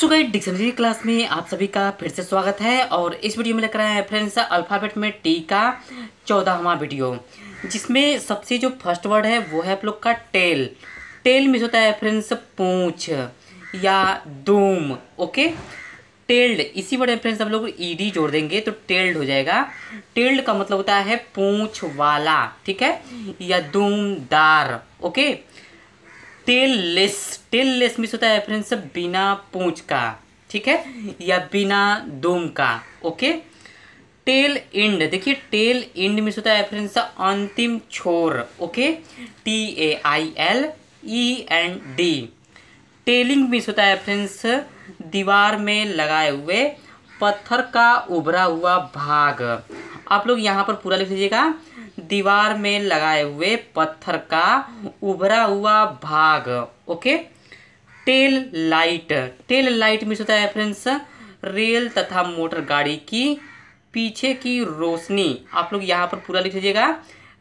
सो गई dictionary class में आप सभी का फिर से स्वागत है और इस वीडियो में लेकर आए हैं फ्रेंड्स अल्फ़ाबेट में टी का चौदहवा वीडियो जिसमें सबसे जो फर्स्ट वर्ड है वो है आप लोग का टेल टेल मिस होता है फ्रेंड्स पूछ या दूम ओके टेल्ड इसी वर्ड में फ्रेंड्स हम लोग ईडी जोड़ देंगे तो टेल्ड हो जाएगा टेल्ड का मतलब होता है पूछ वाला ठीक है या दूमदार ओके टेललेस टेललेस मिस होता है रेफरेंस बिना पूंछ का ठीक है या बिना दोम का ओके टेल इंड देखिए टेल इंड मिस होता है रेफरेंस अंतिम छोर okay T A I L E N D tailing miss होता है फ्रेंड्स दीवार में लगाए हुए पत्थर का उभरा हुआ भाग आप लोग यहाँ पर पूरा लिख लीजिएगा दीवार में लगाए हुए पत्थर का उभरा हुआ भाग okay tail light tail light miss होता है फ्रेंड्स रेल तथा मोटर गाड़ी की पीछे की रोशनी आप लोग यहाँ पर पूरा लिख लीजिएगा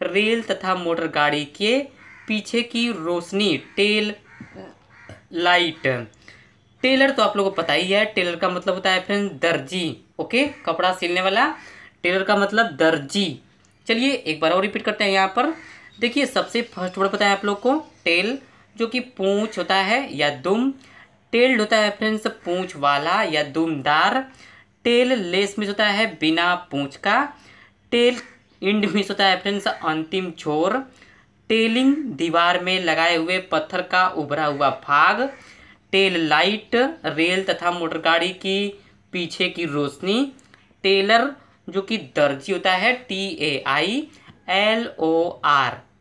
रेल तथा मोटर गाड़ी के पीछे की रोशनी टेल लाइट टेलर तो आप लोगों को पता ही है टेलर का मतलब होता है फ्रेंड दर्जी ओके कपड़ा सिलने वाला टेलर का मतलब दर्जी चलिए एक बार और रिपीट करते हैं यहाँ पर देखिए सबसे फर्स्ट वर्ड पता है आप लोग को टेल जो कि पूछ होता है या दुम टेल्ड होता है फ्रेंड्स पूछ वाला या दुमदार टेल लेस मिस होता है बिना पूछ का टेल इंड मिस होता है फ्रेंड्स अंतिम छोर टेलिंग दीवार में लगाए हुए पत्थर का उभरा हुआ भाग टेल लाइट रेल तथा मोटरगाड़ी की पीछे की रोशनी टेलर जो कि दर्जी होता है T A I L O are